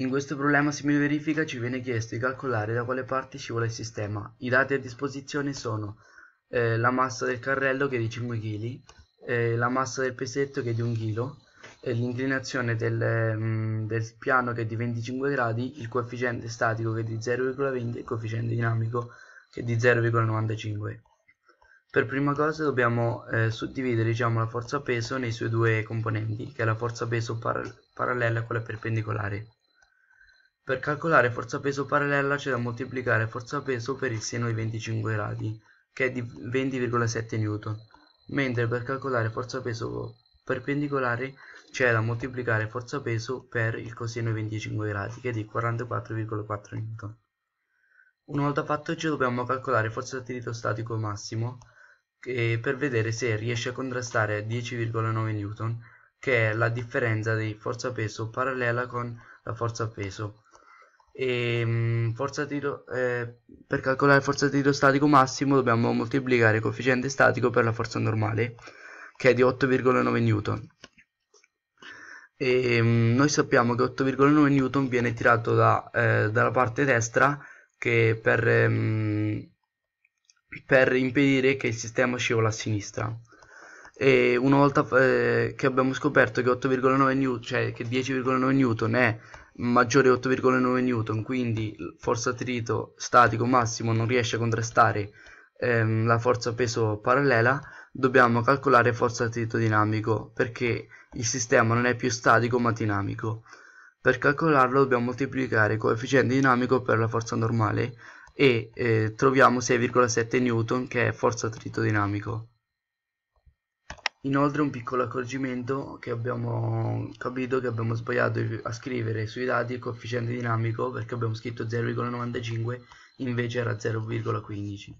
In questo problema semiverifica ci viene chiesto di calcolare da quale parte scivola il sistema. I dati a disposizione sono eh, la massa del carrello che è di 5 kg, eh, la massa del pesetto che è di 1 kg, eh, l'inclinazione del, mm, del, piano che è di 25 gradi, il coefficiente statico che è di 0,20 e il coefficiente dinamico che è di 0,95. Per prima cosa dobbiamo eh, suddividere diciamo, la forza peso nei suoi due componenti, che è la forza peso par parallela e quella perpendicolare. Per calcolare forza peso parallela c'è da moltiplicare forza peso per il seno di 25 gradi, che è di 20,7 N, mentre per calcolare forza peso perpendicolare c'è da moltiplicare forza peso per il coseno di 25 gradi, che è di 44,4 N. Una volta fatto ciò dobbiamo calcolare forza di statico massimo per vedere se riesce a contrastare 10,9 N, che è la differenza di forza peso parallela con la forza peso e ehm, forza tiro, eh, per calcolare il forza tiro statico massimo dobbiamo moltiplicare coefficiente statico per la forza normale che è di 8,9 newton e ehm, noi sappiamo che 8,9 newton viene tirato da, eh, dalla parte destra che per, ehm, per, impedire che il sistema scivola a sinistra e una volta eh, che abbiamo scoperto che cioè che 10,9 newton è maggiore 8,9 newton quindi forza attrito statico massimo non riesce a contrastare ehm, la forza peso parallela dobbiamo calcolare forza attrito dinamico perché il sistema non è più statico ma dinamico per calcolarlo dobbiamo moltiplicare coefficiente dinamico per la forza normale e eh, troviamo 6,7 newton che è forza attrito dinamico Inoltre un piccolo accorgimento che abbiamo capito che abbiamo sbagliato a scrivere sui dati il coefficiente dinamico perché abbiamo scritto 0,95 invece era 0,15.